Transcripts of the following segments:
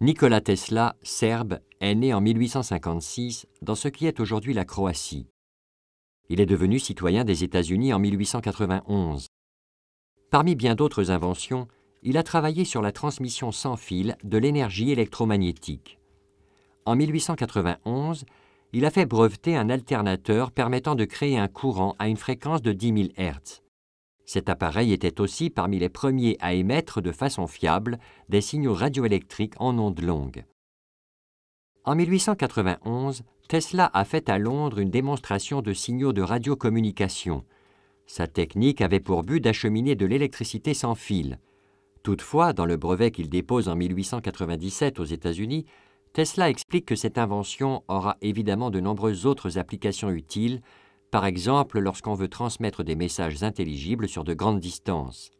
Nikola Tesla, serbe, est né en 1856 dans ce qui est aujourd'hui la Croatie. Il est devenu citoyen des États-Unis en 1891. Parmi bien d'autres inventions, il a travaillé sur la transmission sans fil de l'énergie électromagnétique. En 1891, il a fait breveter un alternateur permettant de créer un courant à une fréquence de 10 000 Hz. Cet appareil était aussi parmi les premiers à émettre de façon fiable des signaux radioélectriques en ondes longues. En 1891, Tesla a fait à Londres une démonstration de signaux de radiocommunication. Sa technique avait pour but d'acheminer de l'électricité sans fil. Toutefois, dans le brevet qu'il dépose en 1897 aux États-Unis, Tesla explique que cette invention aura évidemment de nombreuses autres applications utiles, par exemple lorsqu'on veut transmettre des messages intelligibles sur de grandes distances.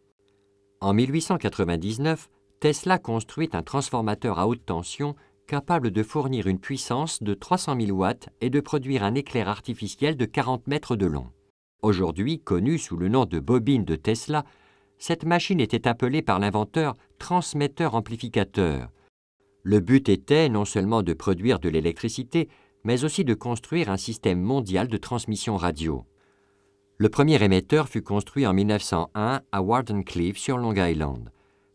En 1899, Tesla construit un transformateur à haute tension capable de fournir une puissance de 300 000 watts et de produire un éclair artificiel de 40 mètres de long. Aujourd'hui connue sous le nom de bobine de Tesla, cette machine était appelée par l'inventeur transmetteur amplificateur. Le but était non seulement de produire de l'électricité, mais aussi de construire un système mondial de transmission radio. Le premier émetteur fut construit en 1901 à Wardenclyffe sur Long Island.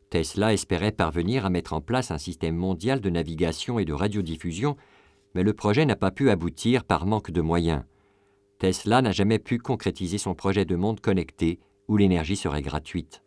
Tesla espérait parvenir à mettre en place un système mondial de navigation et de radiodiffusion, mais le projet n'a pas pu aboutir par manque de moyens. Tesla n'a jamais pu concrétiser son projet de monde connecté où l'énergie serait gratuite.